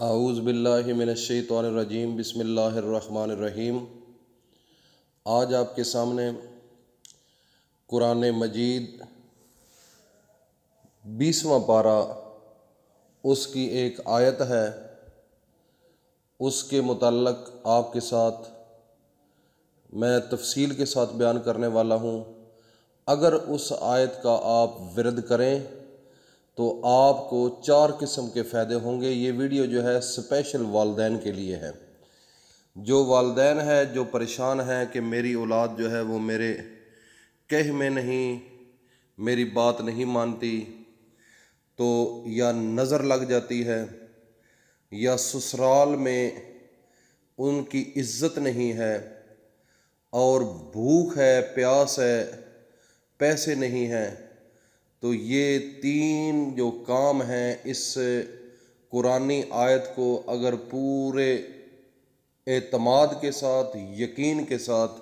आउज़बिल्लिमिनशैतरजीम बसमीम आज आपके सामने कुरान मजीद बीसवा पारा उसकी एक आयत है उसके मतलक आपके साथ मैं तफसील के साथ बयान करने वाला हूँ अगर उस आयत का आप विरद करें तो आपको चार किस्म के फ़ायदे होंगे ये वीडियो जो है स्पेशल वालदेन के लिए है जो वालदेन है जो परेशान हैं कि मेरी औलाद जो है वो मेरे कह में नहीं मेरी बात नहीं मानती तो या नज़र लग जाती है या ससुराल में उनकी इज्जत नहीं है और भूख है प्यास है पैसे नहीं हैं तो ये तीन जो काम हैं इस कुरानी आयत को अगर पूरे एतमाद के साथ यकीन के साथ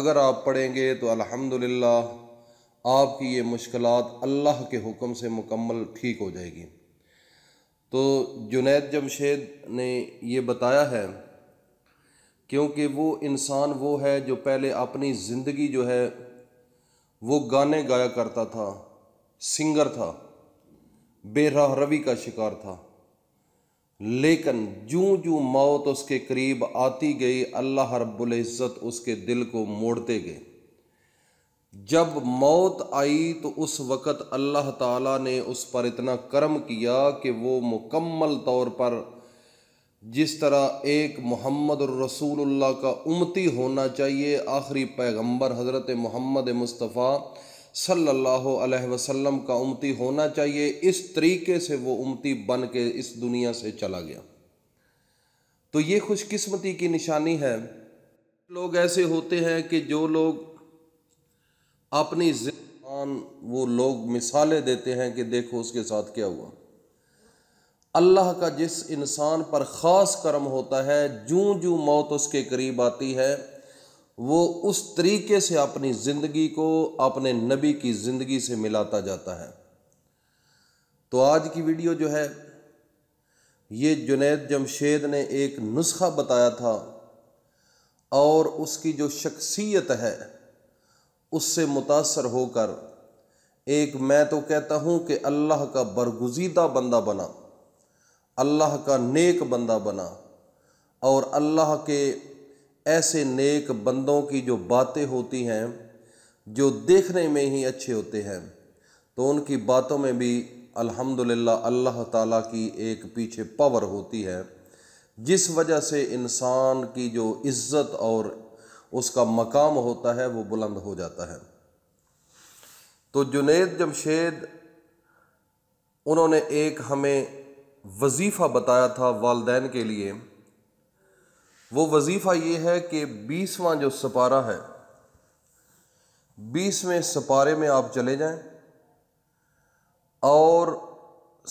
अगर आप पढ़ेंगे तो अल्हम्दुलिल्लाह आपकी ये मुश्किल अल्लाह के हुक्म से मुकम्मल ठीक हो जाएगी तो जुनेद जमशेद ने ये बताया है क्योंकि वो इंसान वो है जो पहले अपनी ज़िंदगी जो है वो गाने गाया करता था सिंगर था बेराह रवि का शिकार था लेकिन जूं जूं मौत उसके करीब आती गई अल्लाह रब्बुल इज़्ज़त उसके दिल को मोड़ते गए जब मौत आई तो उस वक़्त अल्लाह ताला ने उस पर इतना कर्म किया कि वो मुकम्मल तौर पर जिस तरह एक मोहम्मद रसूलुल्लाह का उमती होना चाहिए आखिरी पैगंबर हज़रत मोहम्मद मुस्तफ़ा सल्लल्लाहु अलैहि वसल्लम का उमती होना चाहिए इस तरीके से वो उमती बन के इस दुनिया से चला गया तो ये खुशकिस्मती की निशानी है लोग ऐसे होते हैं कि जो लोग अपनी जिबान वो लोग मिसालें देते हैं कि देखो उसके साथ क्या हुआ अल्लाह का जिस इंसान पर ख़ास करम होता है जूं जूं मौत उसके करीब आती है वो उस तरीके से अपनी ज़िंदगी को अपने नबी की ज़िंदगी से मिलाता जाता है तो आज की वीडियो जो है ये जुनेद जमशेद ने एक नुस्खा बताया था और उसकी जो शख्सियत है उससे मुतासर होकर एक मैं तो कहता हूँ कि अल्लाह का बरगुजीदा बंदा बना अल्लाह का नेक बंदा बना और अल्लाह के ऐसे नेक बंदों की जो बातें होती हैं जो देखने में ही अच्छे होते हैं तो उनकी बातों में भी अल्हम्दुलिल्लाह अल्लाह ताला की एक पीछे पावर होती है जिस वजह से इंसान की जो इज़्ज़त और उसका मकाम होता है वो बुलंद हो जाता है तो जुनेद जमशेद उन्होंने एक हमें वजीफ़ा बताया था वालदेन के लिए वो वजीफ़ा ये है कि बीसवां जो सपारा है बीसवें सपारे में आप चले जाएं और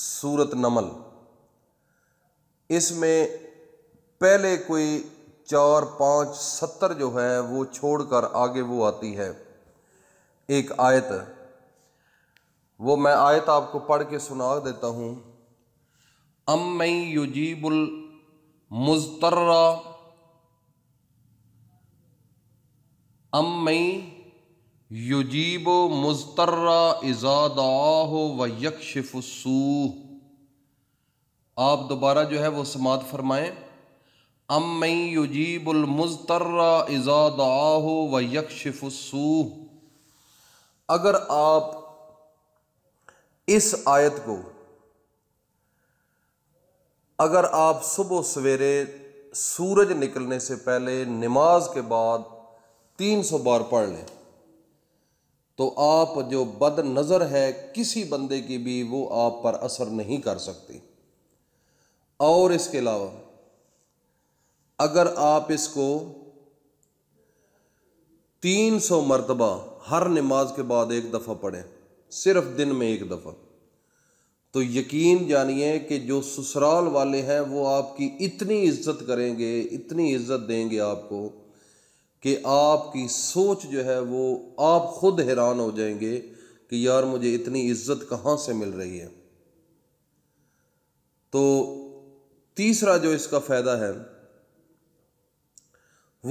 सूरत नमल इसमें पहले कोई चार पाँच सत्तर जो है वो छोड़कर आगे वो आती है एक आयत वो मैं आयत आपको पढ़ के सुना देता हूँ अम मई युजीबुल मुजतर्रा अम मई युजीब मुस्तर्रा इज़ादाह व यकशफ़ू आप दोबारा जो है वो समात फरमाएं अम मई युजीबुलमस्तर्रा इज़ादाह व यकशफ़ू अगर आप इस आयत को अगर आप सुबह सवेरे सूरज निकलने से पहले नमाज के बाद तीन सौ बार पढ़ लें तो आप जो बद नज़र है किसी बंदे की भी वो आप पर असर नहीं कर सकती और इसके अलावा अगर आप इसको तीन सौ मरतबा हर नमाज के बाद एक दफ़ा पढ़ें सिर्फ दिन में एक दफ़ा तो यकीन जानिए कि जो ससुराल वाले हैं वो आपकी इतनी इज्जत करेंगे इतनी इज्जत देंगे आपको कि आपकी सोच जो है वो आप खुद हैरान हो जाएंगे कि यार मुझे इतनी इज्जत कहाँ से मिल रही है तो तीसरा जो इसका फ़ायदा है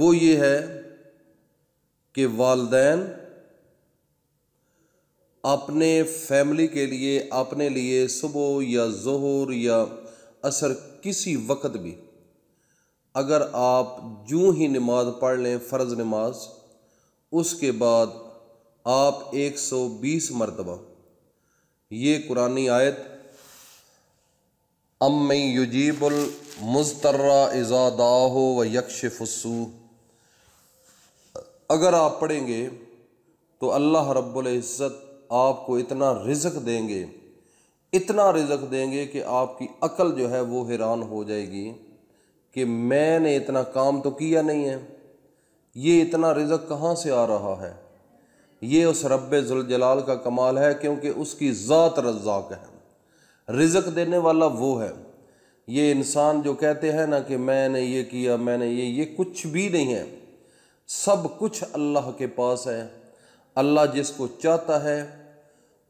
वो ये है कि वालदेन अपने फैमिली के लिए अपने लिए सुबह या जहर या असर किसी वक्त भी अगर आप जूँ ही नमाज पढ़ लें फ़र्ज़ नमाज उसके बाद आप 120 मरतबा ये कुरानी आयत अम युजीबुल मुस्तर्रा इज़ादाह व यकशफ़सू अगर आप पढ़ेंगे तो अल्लाह रब्बुल इज़्ज़त आपको इतना रिजक देंगे इतना रिजक देंगे कि आपकी अकल जो है वो हैरान हो जाएगी कि मैंने इतना काम तो किया नहीं है ये इतना रिजक कहाँ से आ रहा है ये उस रब जलाल का कमाल है क्योंकि उसकी ज़ात रज़ाक है रिजक देने वाला वो है ये इंसान जो कहते हैं ना कि मैंने ये किया मैंने ये ये कुछ भी नहीं है सब कुछ अल्लाह के पास है अल्लाह जिसको चाहता है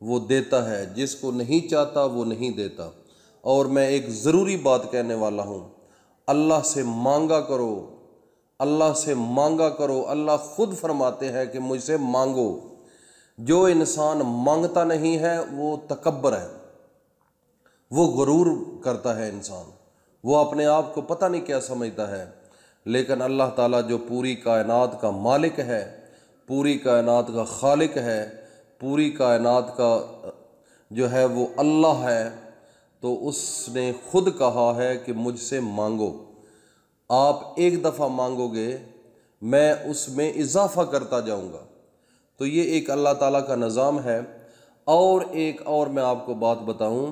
वो देता है जिसको नहीं चाहता वो नहीं देता और मैं एक ज़रूरी बात कहने वाला हूँ अल्लाह से मांगा करो अल्लाह से मांगा करो अल्लाह खुद फरमाते हैं कि मुझसे मांगो जो इंसान मांगता नहीं है वो तकबर है वो गरूर करता है इंसान वो अपने आप को पता नहीं क्या समझता है लेकिन अल्लाह ताला जो पूरी कायनात का मालिक है पूरी कायनात का खालिक है पूरी कायनात का जो है वो अल्लाह है तो उसने खुद कहा है कि मुझसे मांगो आप एक दफ़ा मांगोगे मैं उसमें इजाफा करता जाऊंगा तो ये एक अल्लाह ताला का निज़ाम है और एक और मैं आपको बात बताऊं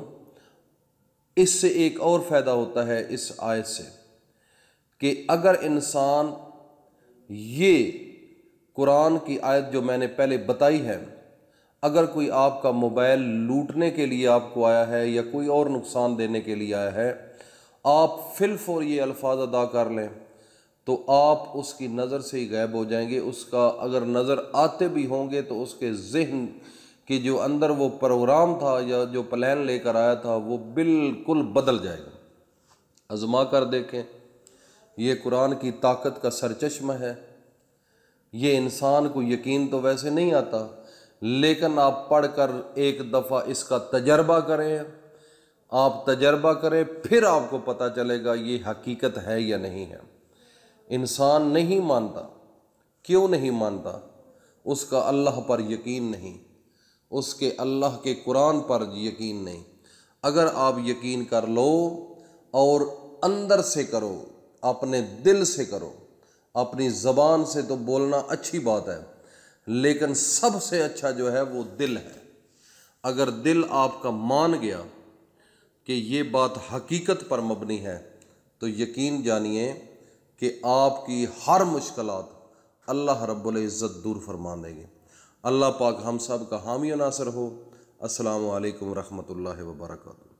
इससे एक और फ़ायदा होता है इस आयत से कि अगर इंसान ये कुरान की आयत जो मैंने पहले बताई है अगर कोई आपका मोबाइल लूटने के लिए आपको आया है या कोई और नुकसान देने के लिए आया है आप फिल्फ और ये अल्फाज अदा कर लें तो आप उसकी नज़र से ही गायब हो जाएंगे उसका अगर नज़र आते भी होंगे तो उसके जहन कि जो अंदर वो प्रोग्राम था या जो प्लान लेकर आया था वो बिल्कुल बदल जाएगा आजमा कर देखें ये कुरान की ताकत का सरचश्मा है ये इंसान को यकीन तो वैसे नहीं आता लेकिन आप पढ़ कर एक दफ़ा इसका तजर्बा करें आप तजर्बा करें फिर आपको पता चलेगा ये हकीकत है या नहीं है इंसान नहीं मानता क्यों नहीं मानता उसका अल्लाह पर यकीन नहीं उसके अल्लाह के कुरान पर यकीन नहीं अगर आप यकीन कर लो और अंदर से करो अपने दिल से करो अपनी ज़बान से तो बोलना अच्छी बात है लेकिन सबसे अच्छा जो है वो दिल है अगर दिल आपका मान गया कि ये बात हकीकत पर मबनी है तो यकीन जानिए कि आपकी हर मुश्किल अल्लाह रब्बुल इज़्ज़त दूर फरमा देंगे अल्लाह पाक हम सब का हामी नासर हो रहमतुल्लाहि व बरकातुहू